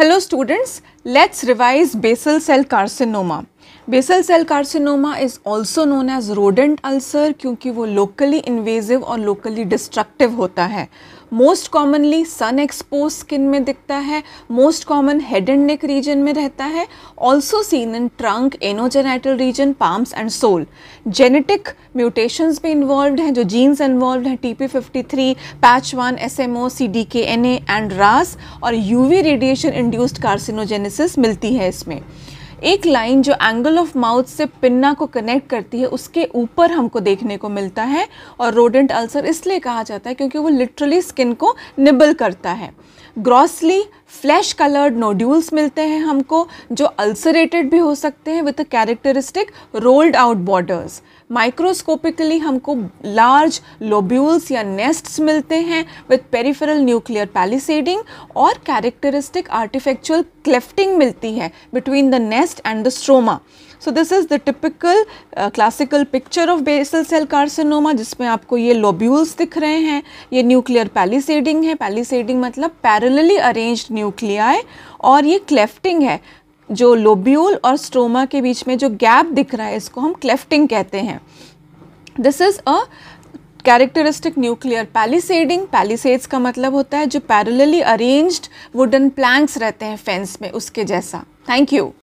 Hello students, let's revise basal cell carcinoma. Basal cell carcinoma is also known as rodent ulcer क्योंकि वो locally invasive और locally destructive होता है most commonly sun expose skin में दिखता है most common head and neck region में रहता है also seen in trunk anogenital region palms and sole genetic mutations भी इन्वॉल्व हैं जो जीन्स इन्वॉल्व हैं T P fifty three patch one S M O C D K N A and RAS और U V radiation induced carcinogenesis मिलती है इसमें एक line जो एंगल ऑफ माउथ से पिन्ना को कनेक्ट करती है उसके ऊपर हमको देखने को मिलता है और रोडेंट अल्सर इसलिए कहा जाता है क्योंकि वो लिटरली स्किन को निबल करता है ग्रॉसली फ्लैश कलर्ड नोड्यूल्स मिलते हैं हमको जो अल्सरेटेड भी हो सकते हैं with a characteristic rolled out borders microscopically हमको लार्ज लोब्यूल्स या नेस्ट्स मिलते हैं विथ पेरिफेरल न्यूक्लियर पैलिसेडिंग और कैरेक्टरिस्टिक आर्टिफेक्चुअल क्लेफ्टिंग मिलती है between the nest and the stroma so this is the typical classical picture of basal cell carcinoma जिसमें आपको ये लोब्यूल्स दिख रहे हैं ये न्यूक्लियर पैलिसेडिंग है पैलिसेडिंग मतलब पैरेलली अरेंज न्यूक्लिया और ये क्लेफ्टिंग है जो लोब्यूल और स्ट्रोमा के बीच में जो गैप दिख रहा है इसको हम क्लेफ्टिंग कहते हैं this is a characteristic nuclear palisading palisades का मतलब होता है जो पैरेलली अरेंज्ड वुडन प्लैंक्स रहते हैं फेंस में उसके जैसा थैंक यू